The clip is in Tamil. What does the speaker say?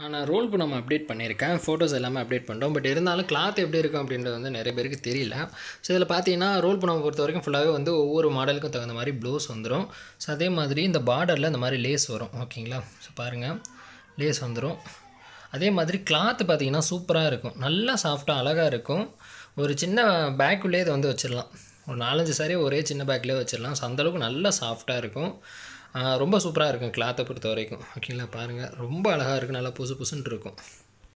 நான் ரோல் இப்போ நம்ம அப்டேட் பண்ணியிருக்கேன் ஃபோட்டோஸ் எல்லாமே அப்டேட் பண்ணிட்டோம் பட் இருந்தாலும் கிளாத் எப்படி இருக்கும் அப்படின்றது வந்து நிறைய பேருக்கு தெரியல ஸோ இதில் பார்த்தீங்கன்னா ரோல் பண்ண பொறுத்த வரைக்கும் ஃபுல்லாகவே வந்து ஒவ்வொரு மாடலுக்கும் தகுந்த மாதிரி ப்ளவுஸ் வந்துடும் ஸோ அதே மாதிரி இந்த பார்டரில் இந்த மாதிரி லேஸ் வரும் ஓகேங்களா ஸோ பாருங்கள் லேஸ் வந்துடும் அதே மாதிரி கிளாத் பார்த்திங்கன்னா சூப்பராக இருக்கும் நல்லா சாஃப்டாக அழகாக இருக்கும் ஒரு சின்ன பேக்குள்ளே இதை வந்து வச்சிடலாம் ஒரு நாலஞ்சு சாரி ஒரே சின்ன பேக்லேயே வச்சிடலாம் ஸோ அந்தளவுக்கு நல்லா சாஃப்டாக இருக்கும் ரொம்ப சூப்பராக இருக்கும் கிளாத்தை பொறுத்த வரைக்கும் ஓகேங்களா பாருங்கள் ரொம்ப அழகாக இருக்கும் நல்லா புசு புசுன்னு இருக்கும்